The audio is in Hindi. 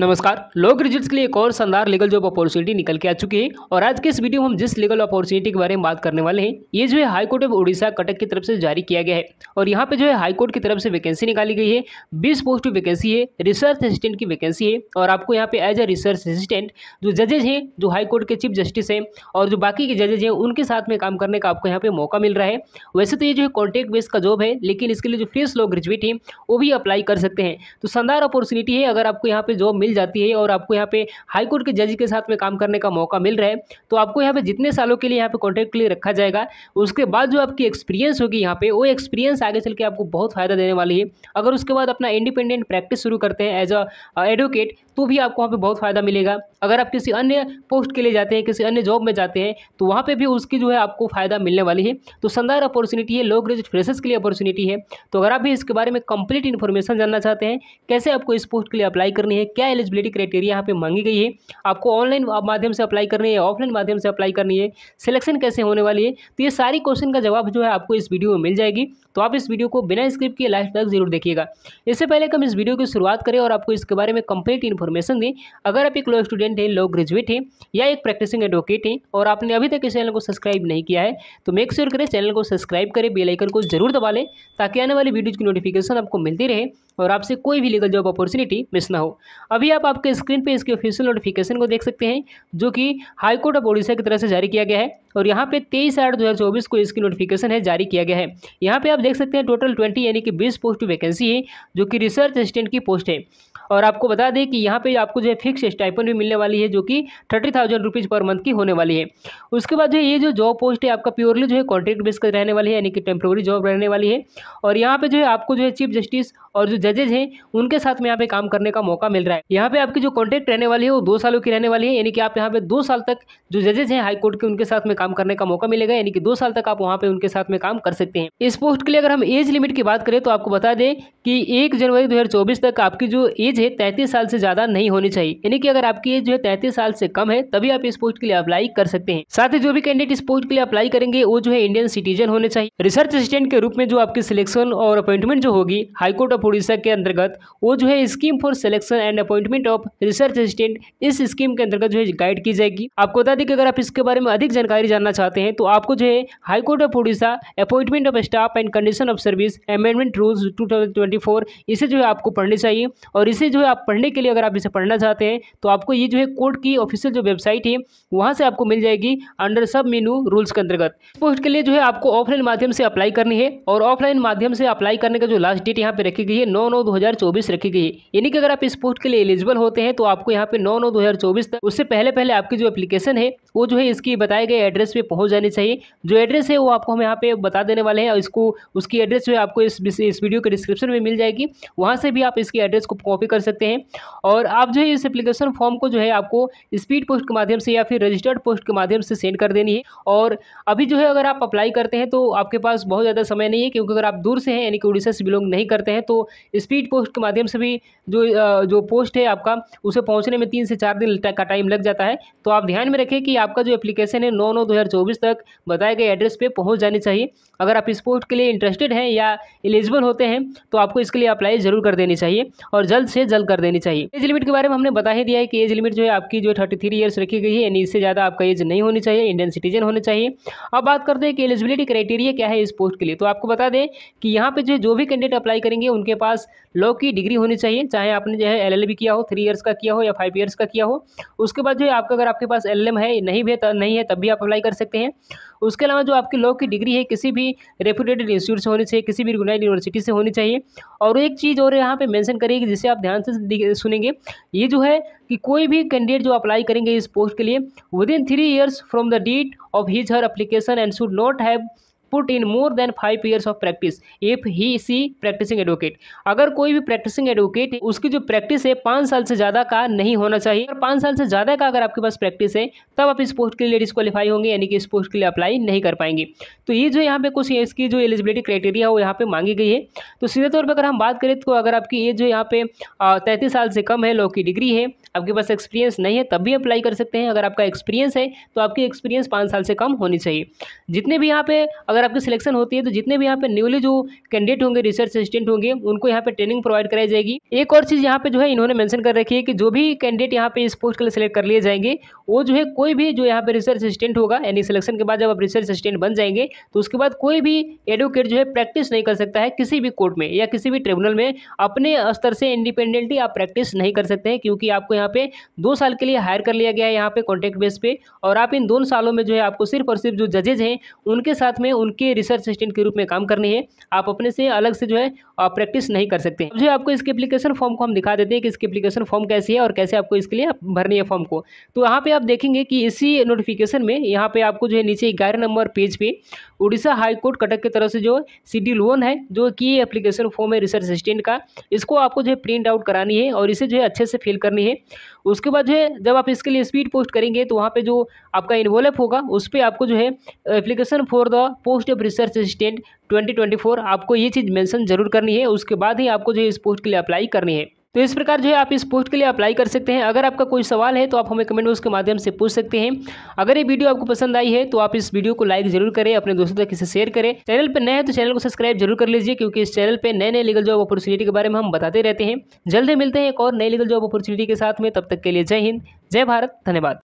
नमस्कार लोक रिजल्ट्स के लिए एक और शानदार लीगल जॉब अपॉर्चुनिटी निकल के आ चुकी है और आज के इस वीडियो में हम जिस लीगल अपॉर्चुनिटी के बारे में बात करने वाले हैं ये जो है हाईकोर्ट ऑफ उड़ीसा कटक की तरफ से जारी किया गया है और यहाँ पे जो है हाईकोर्ट की तरफ से वैकेंसी निकाली गई है बीस पोस्ट की वैकेंसी है रिसर्च असिस्टेंट की वैकेंसी है और आपको यहाँ पे एज ए रिसर्च असिस्टेंट जो जजेज हैं जो हाईकोर्ट के चीफ जस्टिस हैं और जो बाकी के जजेज हैं उनके साथ में काम करने का आपको यहाँ पे मौका मिल रहा है वैसे तो ये जो है कॉन्ट्रैक्ट बेस का जॉब है लेकिन इसके लिए जो फ्रेश लोग ग्रेजुएट हैं वो भी अप्लाई कर सकते हैं तो शानदार अपॉर्चुनिटी है अगर आपको यहाँ पे जॉब मिल मिल जाती है और आपको यहाँ पे हाईकोर्ट के जज के साथ में काम करने का मौका मिल रहा है तो आपको यहाँ पे जितने सालों के लिए यहाँ पे कॉन्ट्रैक्ट के लिए रखा जाएगा उसके बाद जो आपकी एक्सपीरियंस होगी यहाँ पे वो एक्सपीरियंस आगे चल के आपको बहुत फ़ायदा देने वाली है अगर उसके बाद अपना इंडिपेंडेंट प्रैक्टिस शुरू करते हैं एज अ एडवोकेट तो भी आपको वहाँ पर बहुत फ़ायदा मिलेगा अगर आप किसी अन्य पोस्ट के लिए जाते हैं किसी अन्य जॉब में जाते हैं तो वहाँ पर भी उसकी जो है आपको फ़ायदा मिलने वाली है तो शानदार अपॉर्चुनिटी है लो ग्रेजुएट फ्रेशर्स के लिए अपॉर्चुनिटी है तो अगर आप भी इसके बारे में कंप्लीट इन्फॉर्मेशन जानना चाहते हैं कैसे आपको इस पोस्ट के लिए अप्लाई करनी है क्या एलिजिबिलिटी क्राइटेरिया यहाँ पे मांगी गई है आपको ऑनलाइन माध्यम से अप्लाई करनी है ऑफलाइन माध्यम से अप्लाई करनी है सिलेक्शन कैसे होने वाली है तो ये सारी क्वेश्चन का जवाब जो है आपको इस वीडियो में मिल जाएगी तो आप इस वीडियो को बिना स्क्रिप्ट के लाइफ तक जरूर देखिएगा इससे पहले कम इस वीडियो की शुरुआत करें और आपको इसके बारे में कंप्लीट इन्फॉर्म इन्फॉर्मेशन दी अगर आप एक लॉ स्टूडेंट हैं लॉ ग्रेजुएट हैं या एक प्रैक्टिसिंग एडवोकेट हैं और आपने अभी तक इस चैनल को सब्सक्राइब नहीं किया है तो मेक श्योर करें चैनल को सब्सक्राइब करें बेलाइकन को जरूर दबा लें ताकि आने वाली वीडियोज़ की नोटिफिकेशन आपको मिलती रहे और आपसे कोई भी लीगल जॉब अपॉर्चुनिटी मिस ना हो अभी आप आपके स्क्रीन पर इसके ऑफिशियल नोटिफिकेशन को देख सकते हैं जो कि हाईकोर्ट ऑफ ओडिशा की तरफ से जारी किया गया है और यहाँ पे तेईस आठ दो को इसकी नोटिफिकेशन है जारी किया गया है यहाँ पे आप देख सकते हैं टोटल ट्वेंटी यानी कि बीस पोस्ट वैकेंसी है जो कि रिसर्च असिस्टेंट की पोस्ट है और आपको बता दें कि यहाँ पे आपको जो है फिक्स स्टाइपन भी मिलने वाली है जो कि thirty thousand rupees per month की होने वाली है उसके बाद जो ये जो जॉब पोस्ट है आपका प्योरली जो है कॉन्ट्रैक्ट बेस का रहने वाली है यानी कि टेम्प्रोरी जॉब रहने वाली है और यहाँ पे जो है आपको जो है चीफ जस्टिस और जो जजेज हैं उनके साथ में यहाँ पे काम करने का मौका मिल रहा है यहाँ पे आपकी जो कॉन्ट्रैक्ट रहने वाली है वो दो सालों की रहने वाली है यानी कि आप यहाँ पे दो साल तक जो जजेज हैं हाईकोर्ट के उनके साथ में काम करने का मौका मिलेगा यानी कि दो साल तक आप वहाँ पे उनके साथ में काम कर सकते हैं इस पोस्ट के लिए अगर हम एज लिमिट की बात करें तो आपको बता दें कि एक जनवरी दो तक आपकी जो एज है तैंतीस साल से ज़्यादा नहीं होनी चाहिए यानी कि अगर आपकी एज जो है तैंतीस साल से कम है तभी आप इस पोस्ट के लिए अप्लाई कर सकते हैं साथ ही जो भी कैंडिडेट इस पोस्ट के लिए अप्लाई करेंगे वो जो है इंडियन सिटीजन होने चाहिए रिसर्च असिस्टेंट के रूप में जो आपकी सिलेक्शन और अपॉइंटमेंट जो होगी हाईकोर्ट ऑफ उड़ीसा के अंतर्गत वो जो है scheme for selection and appointment of research assistant इस स्कीम के अंतर्गत जो है गाइड की जाएगी आपको बता दें कि अगर आप इसके बारे में अधिक जानकारी जानकारी जानना चाहते हैं तो आपको जो है high court of Orissa appointment of staff and condition of service amendment rules 2024 इसे जो है आपको पढ़नी चाहिए और इसे जो है आप पढ़ने के लिए अगर आप इसे पढ़ना चाहते हैं तो आपको ये जो है कोर्ट की ऑफिशियल जो वेबसाइट है वहाँ से आपको मिल जाएगी अंडर सब मेनू रूल्स के अंतर्गत पोस्ट के लिए जो है आपको ऑफलाइन माध्यम से अप्लाई करनी है और ऑफलाइन माध्यम से अप्लाई करने का जो लास्ट डेट यहाँ पे रखी गई है नौ नौ दो हज़ार चौबीस रखी गई है यानी कि अगर आप इस पोस्ट के लिए एलिजिबल होते हैं तो आपको यहाँ पे नौ नौ दो हज़ार चौबीस तक उससे पहले पहले आपकी जो एप्लीकेशन है वो जो है इसकी बताए गए एड्रेस एड्रेस पे पहुंच जानी चाहिए जो एड्रेस है वो आपको हम यहाँ पे बता देने वाले हैं और इसको उसकी एड्रेस जो है आपको इस इस वीडियो के डिस्क्रिप्शन में मिल जाएगी वहाँ से भी आप इसकी एड्रेस को कॉपी कर सकते हैं और आप जो है इस एप्लीकेशन फॉर्म को जो है आपको स्पीड पोस्ट के माध्यम से या फिर रजिस्टर्ड पोस्ट के माध्यम से सेंड कर देनी है और अभी जो है अगर आप अप्लाई करते हैं तो आपके पास बहुत ज़्यादा समय नहीं है क्योंकि अगर आप दूर से हैं यानी कि उड़ीसा से बिलोंग नहीं करते हैं तो स्पीड पोस्ट के माध्यम से भी जो जो पोस्ट है आपका उसे पहुँचने में तीन से चार दिन का टाइम लग जाता है तो आप ध्यान में रखें कि आपका जो एप्लीकेशन है नौ नौ 2024 तक बताए गए एड्रेस पे पहुंच जानी चाहिए अगर आप इस पोस्ट के लिए इंटरेस्टेड हैं या एलिजिबल होते हैं तो आपको इसके लिए अप्लाई जरूर कर देनी चाहिए और जल्द से जल्द कर देनी चाहिए एज लिमिट के बारे में हमने बता ही दिया है कि एज लिमिट जो है आपकी जो थर्टी थ्री ईयर्स रखी गई है यानी इससे ज़्यादा आपका एज नहीं होनी चाहिए इंडियन सिटीजन होने चाहिए अब बात करते हैं कि एलिजिबिलिटी क्राइटेरिया क्या है इस पोस्ट के लिए तो आपको बता दें कि यहाँ पर जो जो भी कैंडिडेट अप्लाई करेंगे उनके पास लॉ की डिग्री होनी चाहिए चाहे आपने जो है एल किया हो थ्री ईयर्स का किया हो या फाइव ईयर्स का किया हो उसके बाद जो है आपका अगर आपके पास एल है नहीं भी नहीं है तब भी आप अप्लाई अप्लाई कर सकते हैं उसके अलावा जो आपकी लॉ की डिग्री है किसी भी रेप्यूटेड इंस्टीट्यूट से होनी चाहिए किसी भी रिकोनाइज यूनिवर्सिटी से होनी चाहिए और एक चीज़ और यहाँ पे मेंशन करेगी जिसे आप ध्यान से सुनेंगे ये जो है कि कोई भी कैंडिडेट जो अप्लाई करेंगे इस पोस्ट के लिए within three years from the date of his her application and should not have put in more than five years of practice if he see practicing advocate अगर कोई भी प्रैक्टिसिंग एडवोकेट उसकी जो प्रैक्टिस है पाँच साल से ज़्यादा का नहीं होना चाहिए और पाँच साल से ज़्यादा का अगर आपके पास प्रैक्टिस है तब आप इस पोस्ट के लिए डिस्कालीफाई होंगे यानी कि इस पोस्ट के लिए अप्लाई नहीं कर पाएंगे तो ये जो यहाँ पे कुछ इसकी जो एलिजिबिलिटी क्राइटेरिया है वो यहाँ पे मांगी गई है तो सीधे तौर पर अगर हम बात करें तो अगर आपकी एज जो यहाँ पे तैंतीस साल से कम है लॉ की डिग्री है आपके पास एक्सपीरियंस नहीं है तब भी अप्लाई कर सकते हैं अगर आपका एक्सपीरियंस है तो आपकी एक्सपीरियंस पाँच साल से कम होनी चाहिए जितने भी यहाँ पे अगर अगर आपकी सिलेक्शन होती है तो जितने भी यहाँ पे न्यूली जो कैंडिडेट होंगे रिसर्च असिस्टेंट होंगे उनको यहाँ पे ट्रेनिंग प्रोवाइड कराई जाएगी एक और चीज़ यहाँ पे जो है इन्होंने मेंशन कर रखी है कि जो भी कैंडिडेट यहाँ पे इस पोस्ट के लिए सिलेक्ट कर लिए जाएंगे वो जो है कोई भी जो यहाँ पे रिसर्च असिस्टेंट होगा यानी सिलेक्शन के बाद जब आप रिसर्च असिस्टेंट बन जाएंगे तो उसके बाद कोई भी एडवोकेट जो है प्रैक्टिस नहीं कर सकता है किसी भी कोर्ट में या किसी भी ट्रिब्यूनल में अपने स्तर से इंडिपेंडेंटली आप प्रैक्टिस नहीं कर सकते हैं क्योंकि आपको यहाँ पे दो साल के लिए हायर कर लिया गया है यहाँ पे कॉन्ट्रैक्ट बेस पे और आप इन दोनों सालों में जो है आपको सिर्फ और सिर्फ जो जजेज हैं उनके साथ में उन उनके रिसर्च असिस्टेंट के रूप में काम करनी है आप अपने से अलग से जो है प्रैक्टिस नहीं कर सकते जो आपको इसके एप्लीकेशन फॉर्म को हम दिखा देते हैं कि इसके एप्लीकेशन फॉर्म कैसी है और कैसे आपको इसके लिए भरनी है फॉर्म को तो यहाँ पर आप देखेंगे कि इसी नोटिफिकेशन में यहाँ पर आपको जो है नीचे ग्यारह नंबर पेज पर उड़ीसा हाईकोर्ट कटक की तरफ से जो शेड्यूल लोन है जो कि एप्लीकेशन फॉर्म है रिसर्च असिस्टेंट का इसको आपको जो है प्रिंट आउट करानी है और इसे जो है अच्छे से फिल करनी है उसके बाद जो है जब आप इसके लिए स्पीड पोस्ट करेंगे तो वहाँ पे जो आपका इन्वॉल्व होगा उस पर आपको जो है application for the post post of research assistant 2024 आपको ये चीज़ मेंशन जरूर करनी है उसके बाद ही आपको जो है इस पोस्ट के लिए अप्लाई करनी है तो इस प्रकार जो है आप इस पोस्ट के लिए अप्लाई कर सकते हैं अगर आपका कोई सवाल है तो आप हमें कमेंट बॉक्स के माध्यम से पूछ सकते हैं अगर ये वीडियो आपको पसंद आई है तो आप इस वीडियो को लाइक जरूर करें अपने दोस्तों तक इसे शेयर करें चैनल पर नए हैं तो चैनल को सब्सक्राइब जरूर कर लीजिए क्योंकि इस चैनल पर नए नए लीगल जॉब अपॉर्चुनिटी के बारे में हम बताते रहते हैं जल्द ही मिलते हैं एक और नई लीगल जॉब अपॉर्चुनिटी के साथ में तब तक के लिए जय हिंद जय भारत धन्यवाद